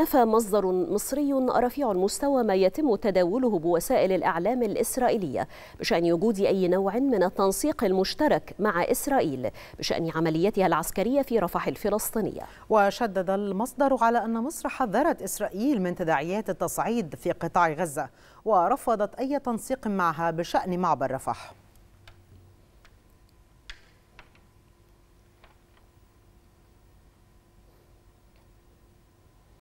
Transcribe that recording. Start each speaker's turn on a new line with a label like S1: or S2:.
S1: نفى مصدر مصري رفيع المستوى ما يتم تداوله بوسائل الإعلام الإسرائيلية بشأن وجود أي نوع من التنسيق المشترك مع إسرائيل بشأن عملياتها العسكرية في رفح الفلسطينية وشدد المصدر على أن
S2: مصر حذرت إسرائيل من تداعيات التصعيد في قطاع غزة ورفضت أي تنسيق معها بشأن معبر رفح